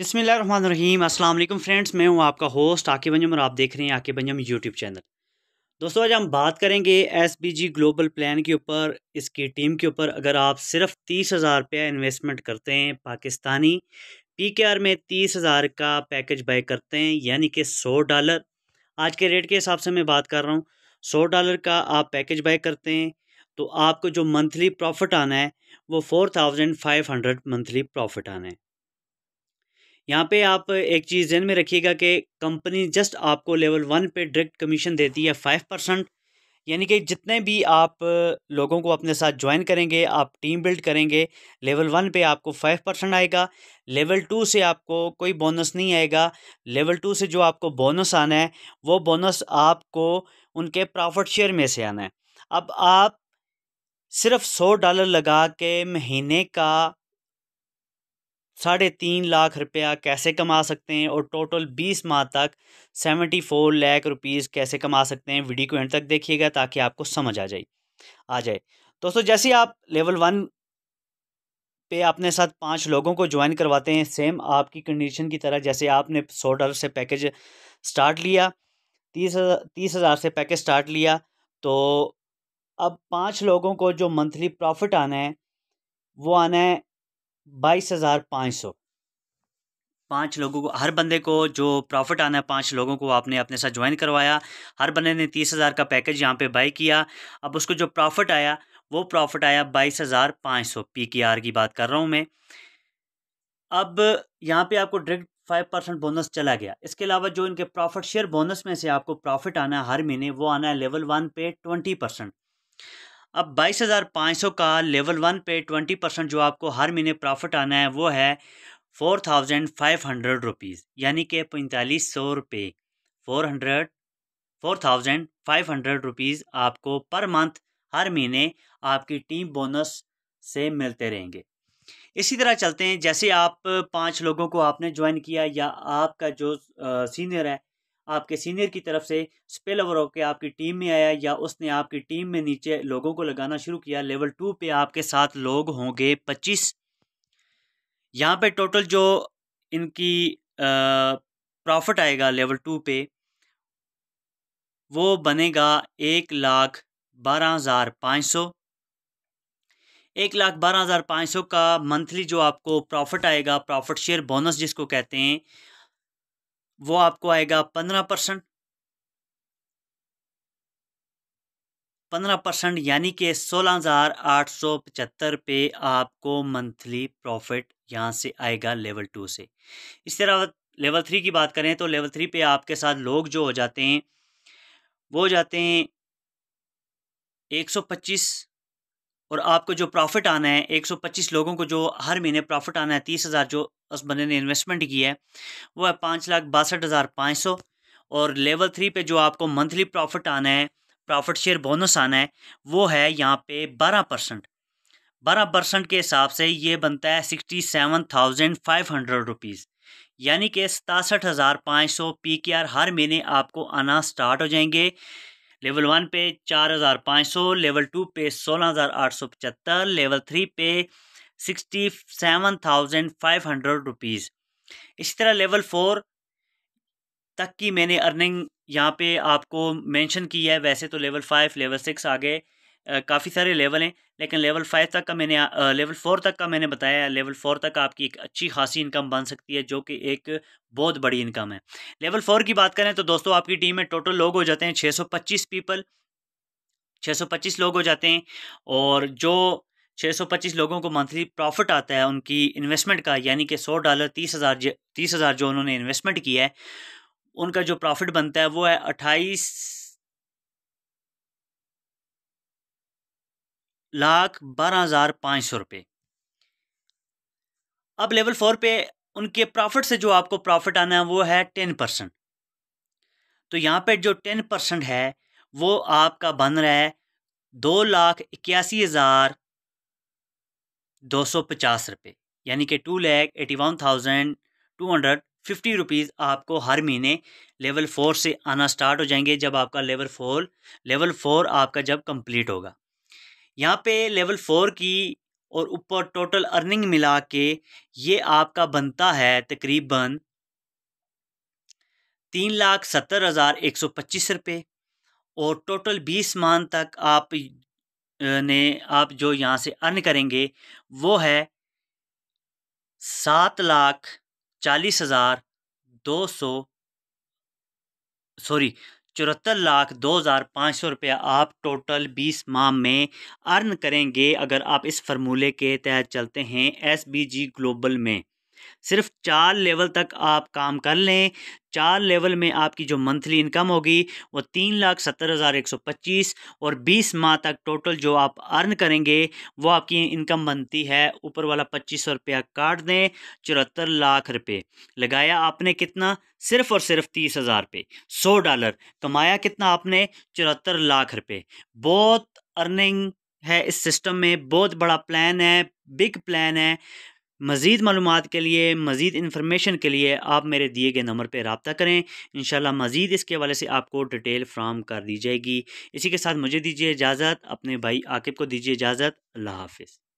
बसमीम अस्सलाम वालेकुम फ्रेंड्स मैं हूं आपका होस्ट आके बंजम और आप देख रहे हैं आकिब बंजम यूट्यूब चैनल दोस्तों आज हम बात करेंगे जी ग्लोबल प्लान के ऊपर इसकी टीम के ऊपर अगर आप सिर्फ तीस हज़ार रुपया इन्वेस्टमेंट करते हैं पाकिस्तानी आर में तीस हज़ार का पैकेज बाय करते हैं यानी कि सौ डॉलर आज के रेट के हिसाब से मैं बात कर रहा हूँ सौ डॉलर का आप पैकेज बाय करते हैं तो आपको जो मंथली प्रॉफिट आना है वो four thousand five hundred monthly profit आना है यहाँ पे आप एक चीज़ जहन में रखिएगा कि कंपनी जस्ट आपको लेवल वन पे डायरेक्ट कमीशन देती है फाइव परसेंट यानी कि जितने भी आप लोगों को अपने साथ ज्वाइन करेंगे आप टीम बिल्ड करेंगे लेवल वन पे आपको फाइव परसेंट आएगा लेवल टू से आपको कोई बोनस नहीं आएगा लेवल टू से जो आपको बोनस आना है वो बोनस आपको उनके प्रॉफिट शेयर में से आना है अब आप सिर्फ सौ डॉलर लगा के महीने का साढ़े तीन लाख रुपया कैसे कमा सकते हैं और टोटल बीस माह तक सेवेंटी फोर लैख रुपीज़ कैसे कमा सकते हैं वीडियो को एंड तक देखिएगा ताकि आपको समझ आ जाए आ जाए दोस्तों जैसे आप लेवल वन पे अपने साथ पांच लोगों को ज्वाइन करवाते हैं सेम आपकी कंडीशन की तरह जैसे आपने सौ डॉलर से पैकेज स्टार्ट लिया तीस तीस हज़ार से पैकेज स्टार्ट लिया तो अब पांच लोगों को जो मंथली प्रॉफिट आना है वो आना है बाईस हज़ार पाँच सौ पाँच लोगों को हर बंदे को जो प्रॉफिट आना है पाँच लोगों को आपने अपने साथ ज्वाइन करवाया हर बंदे ने तीस हज़ार का पैकेज यहाँ पे बाई किया अब उसको जो प्रॉफिट आया वो प्रॉफिट आया बाईस हज़ार पाँच सौ पी के आर की बात कर रहा हूँ मैं अब यहाँ पे आपको डायरेक्ट फाइव परसेंट बोनस चला गया इसके अलावा जो इनके प्रॉफिट शेयर बोनस में से आपको प्रॉफिट आना है हर महीने वो आना है लेवल वन पे ट्वेंटी परसेंट अब 22,500 का लेवल वन पे 20 परसेंट जो आपको हर महीने प्रॉफिट आना है वो है four thousand five hundred rupees यानी कि पैंतालीस सौ रुपये four hundred four thousand five hundred rupees आपको पर मंथ हर महीने आपकी टीम बोनस से मिलते रहेंगे इसी तरह चलते हैं जैसे आप पांच लोगों को आपने ज्वाइन किया या आपका जो सीनियर है आपके सीनियर की तरफ से स्पेल ओवर होकर आपकी टीम में आया या उसने आपकी टीम में नीचे लोगों को लगाना शुरू किया लेवल टू पे आपके साथ लोग होंगे पच्चीस यहाँ पे टोटल जो इनकी प्रॉफिट आएगा लेवल टू पे वो बनेगा एक लाख बारह हज़ार पाँच सौ एक लाख बारह हज़ार पाँच सौ का मंथली जो आपको प्रॉफिट आएगा प्रॉफिट शेयर बोनस जिसको कहते हैं वो आपको आएगा पंद्रह परसेंट पंद्रह परसेंट यानी कि सोलह हज़ार आठ सौ पचहत्तर पे आपको मंथली प्रॉफिट यहाँ से आएगा लेवल टू से इस तरह लेवल थ्री की बात करें तो लेवल थ्री पे आपके साथ लोग जो हो जाते हैं वो हो जाते हैं एक सौ पच्चीस और आपको जो प्रॉफिट आना है 125 लोगों को जो हर महीने प्रॉफिट आना है तीस हज़ार जो उस बंदे ने इन्वेस्टमेंट की है वो है पाँच लाख बासठ हज़ार पाँच सौ और लेवल थ्री पे जो आपको मंथली प्रॉफिट आना है प्रॉफिट शेयर बोनस आना है वो है यहाँ पे बारह परसेंट बारह परसेंट के हिसाब से ये बनता है sixty seven thousand five hundred rupees यानी कि सतासठ हज़ार पाँच सौ पी के आर हर महीने आपको आना स्टार्ट हो जाएंगे लेवल वन पे चार हज़ार पाँच सौ लेवल टू पे सोलह हज़ार आठ सौ पचहत्तर लेवल थ्री पे sixty seven thousand five hundred rupees इसी तरह लेवल फोर तक की मैंने अर्निंग यहाँ पे आपको मेंशन की है वैसे तो लेवल फाइव लेवल सिक्स आगे काफ़ी सारे लेवल हैं लेकिन लेवल फाइव तक का मैंने लेवल फोर तक का मैंने बताया लेवल फोर तक आपकी एक अच्छी खासी इनकम बन सकती है जो कि एक बहुत बड़ी इनकम है लेवल फोर की बात करें तो दोस्तों आपकी टीम में टोटल लोग हो जाते हैं छः सौ पच्चीस पीपल छः सौ पच्चीस लोग हो जाते हैं और जो 625 लोगों को मंथली प्रॉफिट आता है उनकी इन्वेस्टमेंट का यानी कि सौ डॉलर तीस हज़ार तीस हज़ार जो उन्होंने इन्वेस्टमेंट किया है उनका जो प्रॉफिट बनता है वो है अट्ठाईस लाख बारह हज़ार पाँच सौ रुपये अब लेवल फोर पे उनके प्रॉफिट से जो आपको प्रॉफिट आना है वो है टेन परसेंट तो यहाँ पे जो टेन परसेंट है वो आपका बन रहा है दो लाख इक्यासी हज़ार दो सौ पचास रुपये यानी कि two lakh eighty one thousand two hundred fifty rupees आपको हर महीने लेवल फोर से आना स्टार्ट हो जाएंगे जब आपका लेवल फोर लेवल फोर आपका जब कंप्लीट होगा यहाँ पे लेवल फोर की और ऊपर टोटल अर्निंग मिला के ये आपका बनता है तकरीबन तीन लाख सत्तर हज़ार एक सौ पच्चीस रुपये और टोटल बीस मान तक आप ने आप जो यहाँ से अर्न करेंगे वो है सात लाख चालीस हज़ार दो सौ सॉरी चौहत्तर लाख दो हज़ार पाँच सौ रुपये आप टोटल बीस माह में अर्न करेंगे अगर आप इस फार्मूले के तहत चलते हैं एस बी जी ग्लोबल में सिर्फ चार लेवल तक आप काम कर लें चार लेवल में आपकी जो मंथली इनकम होगी वो तीन लाख सत्तर हज़ार एक सौ पच्चीस और बीस माह तक टोटल जो आप अर्न करेंगे वो आपकी इनकम बनती है ऊपर वाला पच्चीस सौ रुपया काट दें चौहत्तर लाख रुपये लगाया आपने कितना सिर्फ और सिर्फ तीस हज़ार रुपये सौ डॉलर कमाया कितना आपने चौहत्तर लाख रुपये बहुत अर्निंग है इस सिस्टम में बहुत बड़ा प्लान है बिग प्लान है मज़ीद मालूम के लिए मज़ीद इन्फॉर्मेशन के लिए आप मेरे दिए गए नंबर पर रबता करें इन शाला मज़ीद इसके हवाले से आपको डिटेल फ्राहम कर दी जाएगी इसी के साथ मुझे दीजिए इजाज़त अपने भाई आकिब को दीजिए इजाज़त अल्लाह हाफिज़